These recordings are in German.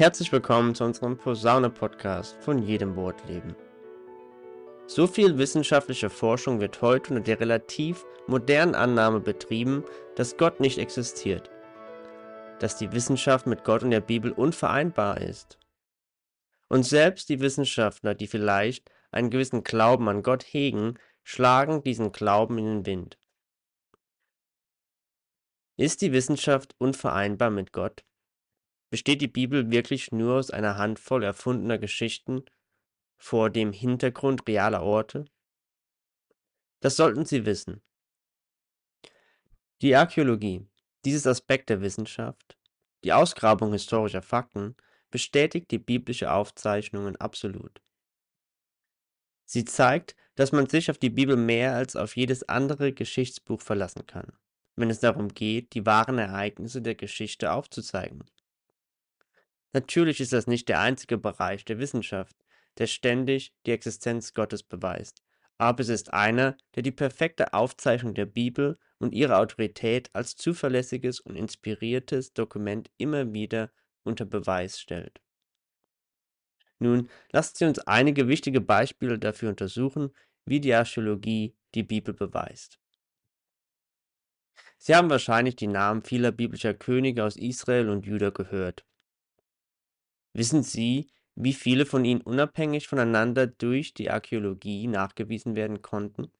Herzlich willkommen zu unserem Posaune-Podcast von jedem Boot leben. So viel wissenschaftliche Forschung wird heute unter der relativ modernen Annahme betrieben, dass Gott nicht existiert, dass die Wissenschaft mit Gott und der Bibel unvereinbar ist. Und selbst die Wissenschaftler, die vielleicht einen gewissen Glauben an Gott hegen, schlagen diesen Glauben in den Wind. Ist die Wissenschaft unvereinbar mit Gott? Besteht die Bibel wirklich nur aus einer Handvoll erfundener Geschichten vor dem Hintergrund realer Orte? Das sollten Sie wissen. Die Archäologie, dieses Aspekt der Wissenschaft, die Ausgrabung historischer Fakten, bestätigt die biblische Aufzeichnungen absolut. Sie zeigt, dass man sich auf die Bibel mehr als auf jedes andere Geschichtsbuch verlassen kann, wenn es darum geht, die wahren Ereignisse der Geschichte aufzuzeigen Natürlich ist das nicht der einzige Bereich der Wissenschaft, der ständig die Existenz Gottes beweist, aber es ist einer, der die perfekte Aufzeichnung der Bibel und ihre Autorität als zuverlässiges und inspiriertes Dokument immer wieder unter Beweis stellt. Nun, lasst sie uns einige wichtige Beispiele dafür untersuchen, wie die Archäologie die Bibel beweist. Sie haben wahrscheinlich die Namen vieler biblischer Könige aus Israel und Juda gehört. Wissen Sie, wie viele von ihnen unabhängig voneinander durch die Archäologie nachgewiesen werden konnten?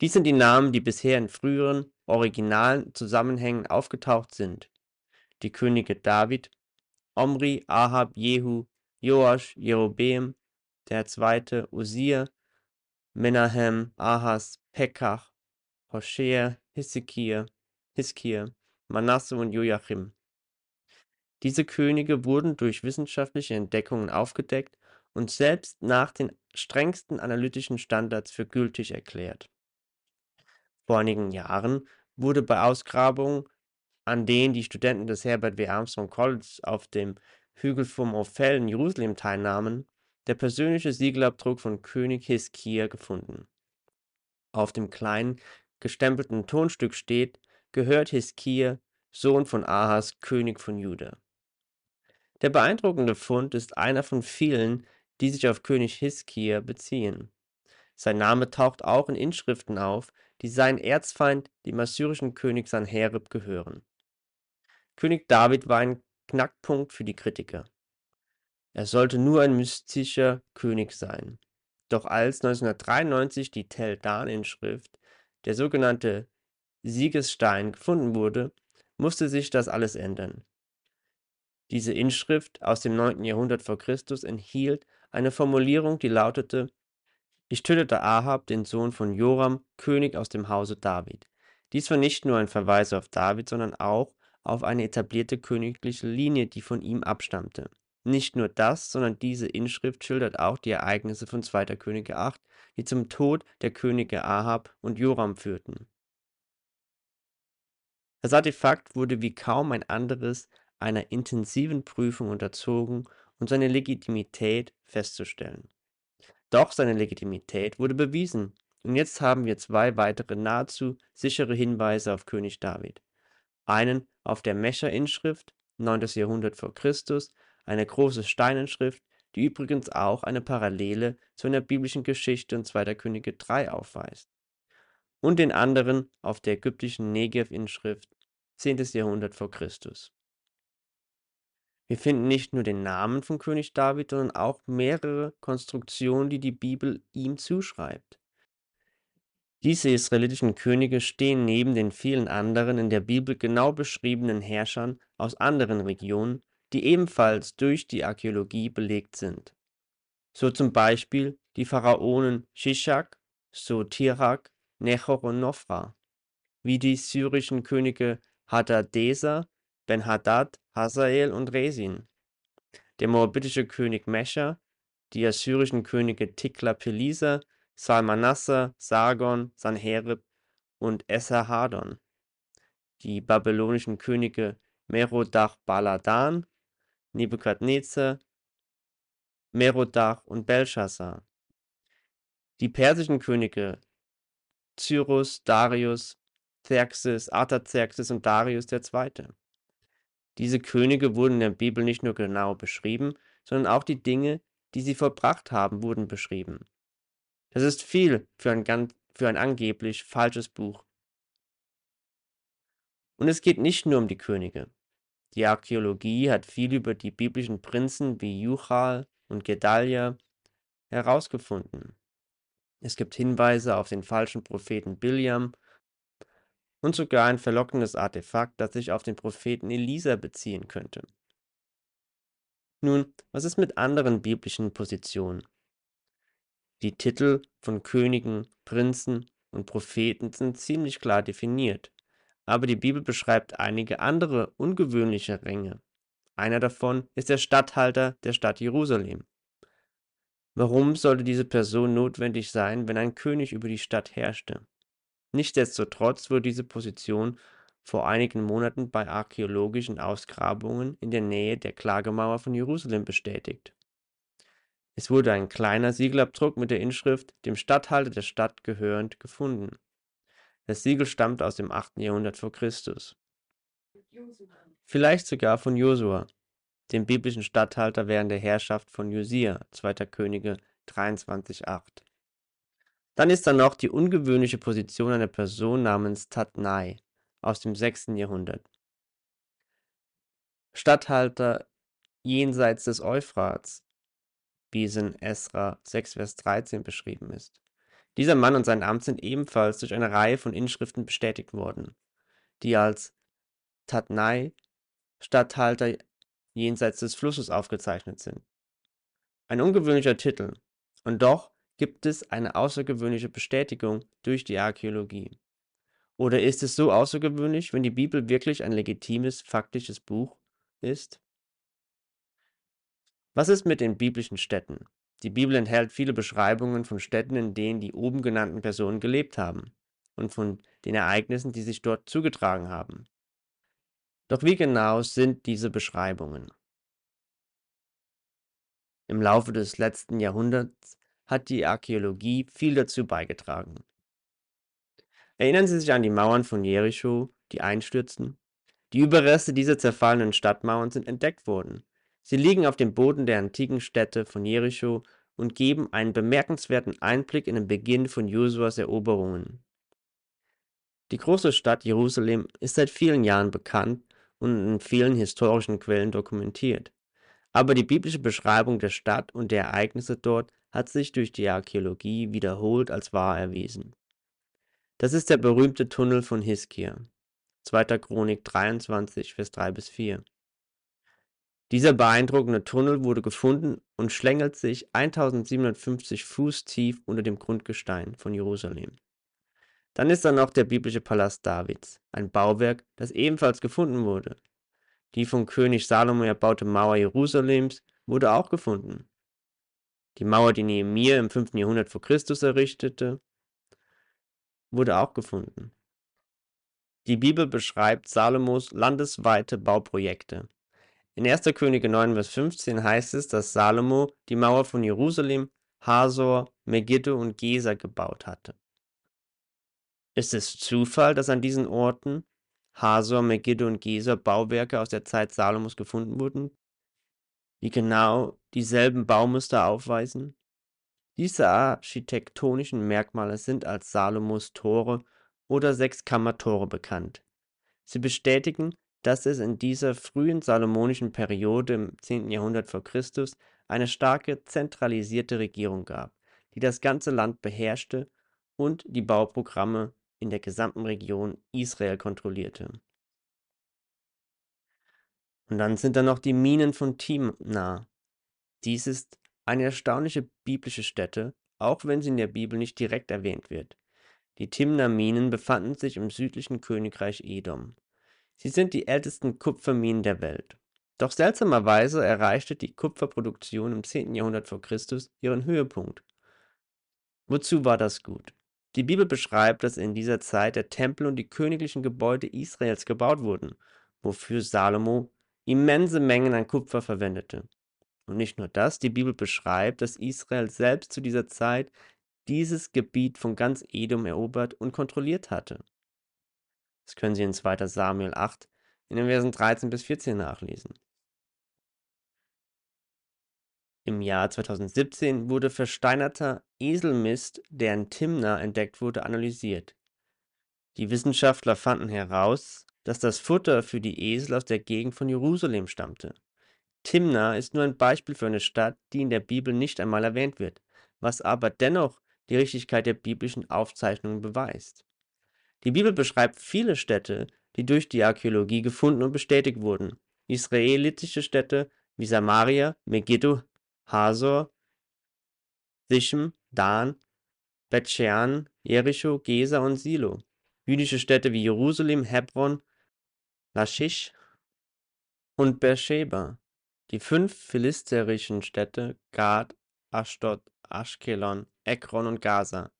Dies sind die Namen, die bisher in früheren, originalen Zusammenhängen aufgetaucht sind: die Könige David, Omri, Ahab, Jehu, Joasch, Jerobeam der Zweite, Uzziah, Menahem, Ahas, Pekach, Hoshea, Hoschea, Hiskia, Manasse und Joachim diese Könige wurden durch wissenschaftliche Entdeckungen aufgedeckt und selbst nach den strengsten analytischen Standards für gültig erklärt. Vor einigen Jahren wurde bei Ausgrabungen, an denen die Studenten des Herbert W. Armstrong College auf dem Hügel vom Ophel in Jerusalem teilnahmen, der persönliche Siegelabdruck von König Hiskia gefunden. Auf dem kleinen, gestempelten Tonstück steht, gehört Hiskia, Sohn von Ahas, König von Juda. Der beeindruckende Fund ist einer von vielen, die sich auf König Hiskia beziehen. Sein Name taucht auch in Inschriften auf, die seinen Erzfeind, dem assyrischen König Sanherib, gehören. König David war ein Knackpunkt für die Kritiker. Er sollte nur ein mystischer König sein. Doch als 1993 die Tel Dan-Inschrift, der sogenannte Siegesstein, gefunden wurde, musste sich das alles ändern. Diese Inschrift aus dem 9. Jahrhundert vor Christus enthielt eine Formulierung, die lautete: Ich tötete Ahab, den Sohn von Joram, König aus dem Hause David. Dies war nicht nur ein Verweis auf David, sondern auch auf eine etablierte königliche Linie, die von ihm abstammte. Nicht nur das, sondern diese Inschrift schildert auch die Ereignisse von 2. Könige 8, die zum Tod der Könige Ahab und Joram führten. Das Artefakt wurde wie kaum ein anderes einer intensiven Prüfung unterzogen, um seine Legitimität festzustellen. Doch seine Legitimität wurde bewiesen, und jetzt haben wir zwei weitere nahezu sichere Hinweise auf König David. Einen auf der Mescher-Inschrift, 9. Jahrhundert vor Christus, eine große Steinenschrift, die übrigens auch eine Parallele zu einer biblischen Geschichte und 2. Könige 3 aufweist. Und den anderen auf der ägyptischen Negev-Inschrift, 10. Jahrhundert vor Christus. Wir finden nicht nur den Namen von König David, sondern auch mehrere Konstruktionen, die die Bibel ihm zuschreibt. Diese israelitischen Könige stehen neben den vielen anderen in der Bibel genau beschriebenen Herrschern aus anderen Regionen, die ebenfalls durch die Archäologie belegt sind. So zum Beispiel die Pharaonen Shishak, Sotirak, Nechor und Nofra, wie die syrischen Könige Hadadeser, Ben-Hadad, Hazael und Resin. Der moabitische König Mescher, die assyrischen Könige Tikla-Pileser, Salmanasser, Sargon, Sanherib und Esarhaddon. Die babylonischen Könige Merodach-Baladan, Nebukadnezar, Merodach und Belshazzar. Die persischen Könige Cyrus, Darius, Xerxes, Artaxerxes und Darius II. Diese Könige wurden in der Bibel nicht nur genau beschrieben, sondern auch die Dinge, die sie vollbracht haben, wurden beschrieben. Das ist viel für ein, ganz, für ein angeblich falsches Buch. Und es geht nicht nur um die Könige. Die Archäologie hat viel über die biblischen Prinzen wie Juchal und Gedalia herausgefunden. Es gibt Hinweise auf den falschen Propheten Biliam und sogar ein verlockendes Artefakt, das sich auf den Propheten Elisa beziehen könnte. Nun, was ist mit anderen biblischen Positionen? Die Titel von Königen, Prinzen und Propheten sind ziemlich klar definiert, aber die Bibel beschreibt einige andere ungewöhnliche Ränge. Einer davon ist der Statthalter der Stadt Jerusalem. Warum sollte diese Person notwendig sein, wenn ein König über die Stadt herrschte? Nichtsdestotrotz wurde diese Position vor einigen Monaten bei archäologischen Ausgrabungen in der Nähe der Klagemauer von Jerusalem bestätigt. Es wurde ein kleiner Siegelabdruck mit der Inschrift „ Dem Statthalter der Stadt gehörend “gefunden. Das Siegel stammt aus dem 8. Jahrhundert vor Christus. Vielleicht sogar von Josua, dem biblischen Statthalter während der Herrschaft von Josia (2. Könige 23,8 dann ist da noch die ungewöhnliche Position einer Person namens Tatnai aus dem 6. Jahrhundert. Statthalter jenseits des Euphrats, wie es in Esra 6, Vers 13 beschrieben ist. Dieser Mann und sein Amt sind ebenfalls durch eine Reihe von Inschriften bestätigt worden, die als Tatnai, Statthalter jenseits des Flusses aufgezeichnet sind. Ein ungewöhnlicher Titel, und doch gibt es eine außergewöhnliche Bestätigung durch die Archäologie? Oder ist es so außergewöhnlich, wenn die Bibel wirklich ein legitimes, faktisches Buch ist? Was ist mit den biblischen Städten? Die Bibel enthält viele Beschreibungen von Städten, in denen die oben genannten Personen gelebt haben und von den Ereignissen, die sich dort zugetragen haben. Doch wie genau sind diese Beschreibungen? Im Laufe des letzten Jahrhunderts hat die Archäologie viel dazu beigetragen. Erinnern Sie sich an die Mauern von Jericho, die einstürzten? Die Überreste dieser zerfallenen Stadtmauern sind entdeckt worden. Sie liegen auf dem Boden der antiken Städte von Jericho und geben einen bemerkenswerten Einblick in den Beginn von Josuas Eroberungen. Die große Stadt Jerusalem ist seit vielen Jahren bekannt und in vielen historischen Quellen dokumentiert. Aber die biblische Beschreibung der Stadt und der Ereignisse dort hat sich durch die Archäologie wiederholt als wahr erwiesen. Das ist der berühmte Tunnel von Hiskia. 2. Chronik 23, Vers 3 bis 4. Dieser beeindruckende Tunnel wurde gefunden und schlängelt sich 1750 Fuß tief unter dem Grundgestein von Jerusalem. Dann ist da noch der biblische Palast Davids, ein Bauwerk, das ebenfalls gefunden wurde. Die von König Salomo erbaute Mauer Jerusalems wurde auch gefunden. Die Mauer, die Nehemiah im 5. Jahrhundert vor Christus errichtete, wurde auch gefunden. Die Bibel beschreibt Salomos landesweite Bauprojekte. In 1. Könige 9, Vers 15 heißt es, dass Salomo die Mauer von Jerusalem, Hasor, Megiddo und Gesa gebaut hatte. Ist es Zufall, dass an diesen Orten Hasor, Megiddo und Gesa Bauwerke aus der Zeit Salomos gefunden wurden, die genau dieselben Baumuster aufweisen? Diese architektonischen Merkmale sind als Salomos Tore oder Sechskammertore bekannt. Sie bestätigen, dass es in dieser frühen salomonischen Periode im 10. Jahrhundert vor Christus eine starke zentralisierte Regierung gab, die das ganze Land beherrschte und die Bauprogramme in der gesamten Region Israel kontrollierte und dann sind da noch die Minen von Timna. Dies ist eine erstaunliche biblische Stätte, auch wenn sie in der Bibel nicht direkt erwähnt wird. Die Timna-Minen befanden sich im südlichen Königreich Edom. Sie sind die ältesten Kupferminen der Welt. Doch seltsamerweise erreichte die Kupferproduktion im 10. Jahrhundert vor Christus ihren Höhepunkt. Wozu war das gut? Die Bibel beschreibt, dass in dieser Zeit der Tempel und die königlichen Gebäude Israels gebaut wurden, wofür Salomo immense Mengen an Kupfer verwendete. Und nicht nur das, die Bibel beschreibt, dass Israel selbst zu dieser Zeit dieses Gebiet von ganz Edom erobert und kontrolliert hatte. Das können Sie in 2 Samuel 8 in den Versen 13 bis 14 nachlesen. Im Jahr 2017 wurde versteinerter Eselmist, der in Timna entdeckt wurde, analysiert. Die Wissenschaftler fanden heraus, dass das Futter für die Esel aus der Gegend von Jerusalem stammte. Timna ist nur ein Beispiel für eine Stadt, die in der Bibel nicht einmal erwähnt wird, was aber dennoch die Richtigkeit der biblischen Aufzeichnungen beweist. Die Bibel beschreibt viele Städte, die durch die Archäologie gefunden und bestätigt wurden. Israelitische Städte wie Samaria, Megiddo, Hazor, Sichem, Dan, Bethschean, Jericho, Gesa und Silo. Jüdische Städte wie Jerusalem, Hebron Laschisch und Beersheba, die fünf philisterischen Städte Gad, Ashdod, Ashkelon, Ekron und Gaza,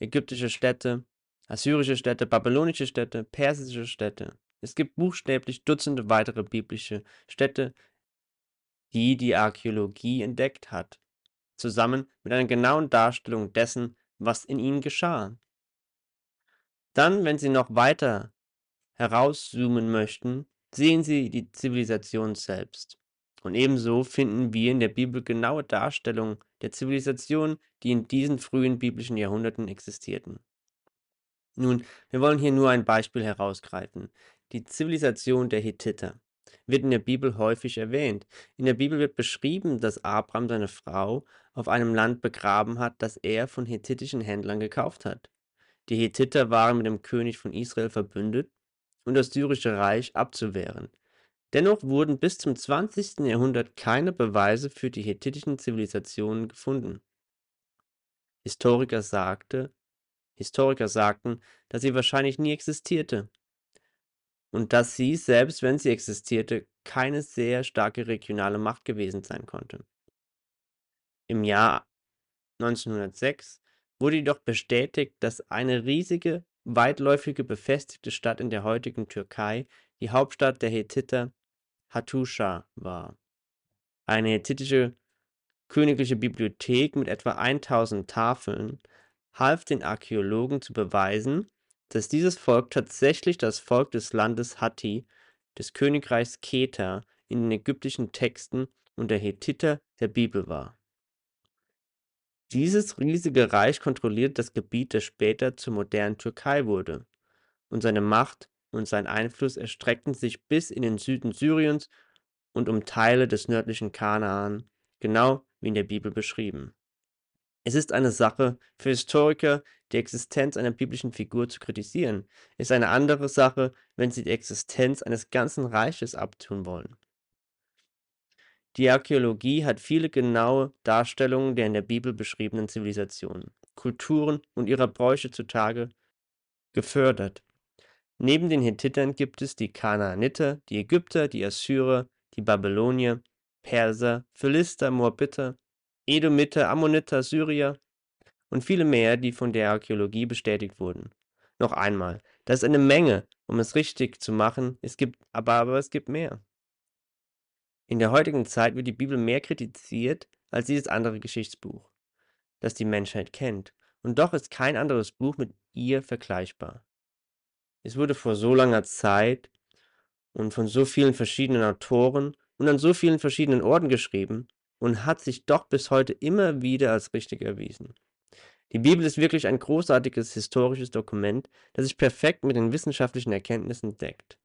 ägyptische Städte, assyrische Städte, babylonische Städte, persische Städte. Es gibt buchstäblich Dutzende weitere biblische Städte, die die Archäologie entdeckt hat, zusammen mit einer genauen Darstellung dessen, was in ihnen geschah. Dann, wenn Sie noch weiter herauszoomen möchten, sehen Sie die Zivilisation selbst. Und ebenso finden wir in der Bibel genaue Darstellungen der Zivilisationen, die in diesen frühen biblischen Jahrhunderten existierten. Nun, wir wollen hier nur ein Beispiel herausgreifen. Die Zivilisation der Hethiter wird in der Bibel häufig erwähnt. In der Bibel wird beschrieben, dass Abraham seine Frau auf einem Land begraben hat, das er von hethitischen Händlern gekauft hat. Die Hethiter waren mit dem König von Israel verbündet und das Syrische Reich abzuwehren. Dennoch wurden bis zum 20. Jahrhundert keine Beweise für die hethitischen Zivilisationen gefunden. Historiker, sagte, Historiker sagten, dass sie wahrscheinlich nie existierte und dass sie, selbst wenn sie existierte, keine sehr starke regionale Macht gewesen sein konnte. Im Jahr 1906 wurde jedoch bestätigt, dass eine riesige weitläufige befestigte Stadt in der heutigen Türkei, die Hauptstadt der Hethiter Hattuscha war. Eine hethitische königliche Bibliothek mit etwa 1000 Tafeln half den Archäologen zu beweisen, dass dieses Volk tatsächlich das Volk des Landes Hatti, des Königreichs Keter in den ägyptischen Texten und der Hethiter der Bibel war dieses riesige Reich kontrolliert das Gebiet, das später zur modernen Türkei wurde, und seine Macht und sein Einfluss erstreckten sich bis in den Süden Syriens und um Teile des nördlichen Kanaan, genau wie in der Bibel beschrieben. Es ist eine Sache für Historiker, die Existenz einer biblischen Figur zu kritisieren, ist eine andere Sache, wenn sie die Existenz eines ganzen Reiches abtun wollen. Die Archäologie hat viele genaue Darstellungen der in der Bibel beschriebenen Zivilisationen, Kulturen und ihrer Bräuche zutage gefördert. Neben den Hethitern gibt es die Kanaaniter, die Ägypter, die Assyrer, die Babylonier, Perser, Philister, Moabiter, Edomiter, Ammoniter, Syrier und viele mehr, die von der Archäologie bestätigt wurden. Noch einmal, das ist eine Menge, um es richtig zu machen, es gibt aber, aber es gibt mehr. In der heutigen Zeit wird die Bibel mehr kritisiert als jedes andere Geschichtsbuch, das die Menschheit kennt, und doch ist kein anderes Buch mit ihr vergleichbar. Es wurde vor so langer Zeit und von so vielen verschiedenen Autoren und an so vielen verschiedenen Orten geschrieben und hat sich doch bis heute immer wieder als richtig erwiesen. Die Bibel ist wirklich ein großartiges historisches Dokument, das sich perfekt mit den wissenschaftlichen Erkenntnissen deckt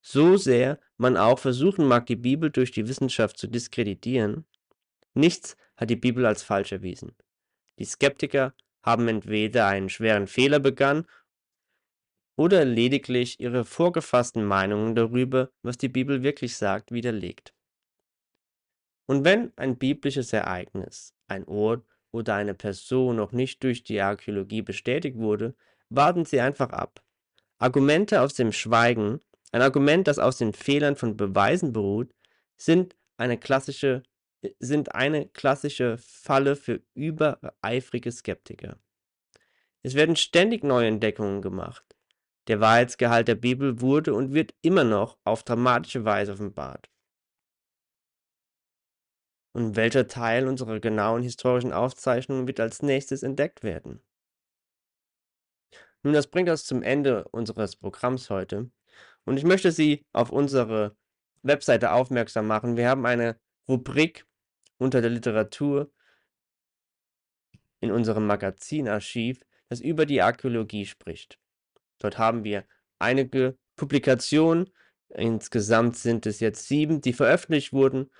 so sehr man auch versuchen mag, die Bibel durch die Wissenschaft zu diskreditieren, nichts hat die Bibel als falsch erwiesen. Die Skeptiker haben entweder einen schweren Fehler begangen oder lediglich ihre vorgefassten Meinungen darüber, was die Bibel wirklich sagt, widerlegt. Und wenn ein biblisches Ereignis, ein Ort oder eine Person noch nicht durch die Archäologie bestätigt wurde, warten Sie einfach ab. Argumente aus dem Schweigen ein Argument, das aus den Fehlern von Beweisen beruht, sind eine klassische, äh, sind eine klassische Falle für übereifrige Skeptiker. Es werden ständig neue Entdeckungen gemacht. Der Wahrheitsgehalt der Bibel wurde und wird immer noch auf dramatische Weise offenbart. Und welcher Teil unserer genauen historischen Aufzeichnungen wird als nächstes entdeckt werden? Nun, das bringt uns zum Ende unseres Programms heute. Und ich möchte Sie auf unsere Webseite aufmerksam machen. Wir haben eine Rubrik unter der Literatur in unserem Magazinarchiv, das über die Archäologie spricht. Dort haben wir einige Publikationen. Insgesamt sind es jetzt sieben, die veröffentlicht wurden.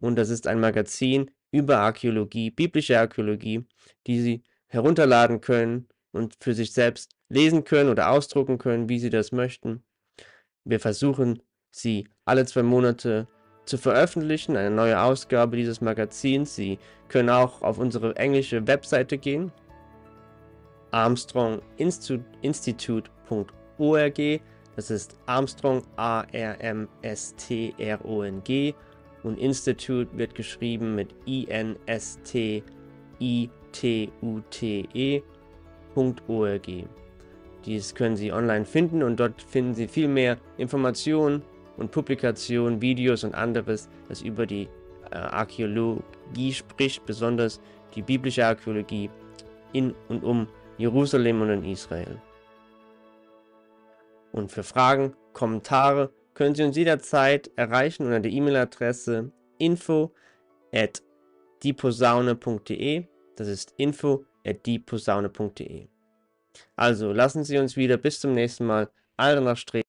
Und das ist ein Magazin über Archäologie, biblische Archäologie, die Sie herunterladen können und für sich selbst lesen können oder ausdrucken können, wie Sie das möchten. Wir versuchen, sie alle zwei Monate zu veröffentlichen, eine neue Ausgabe dieses Magazins. Sie können auch auf unsere englische Webseite gehen, armstronginstitute.org. Das ist Armstrong, A-R-M-S-T-R-O-N-G. Und Institute wird geschrieben mit I-N-S-T-I-T-U-T-E.org. Dies können Sie online finden und dort finden Sie viel mehr Informationen und Publikationen, Videos und anderes, das über die äh, Archäologie spricht, besonders die biblische Archäologie in und um Jerusalem und in Israel. Und für Fragen, Kommentare können Sie uns jederzeit erreichen unter der E-Mail-Adresse info at dieposaune.de. Das ist info at dieposaune.de. Also lassen Sie uns wieder bis zum nächsten Mal all danach streben.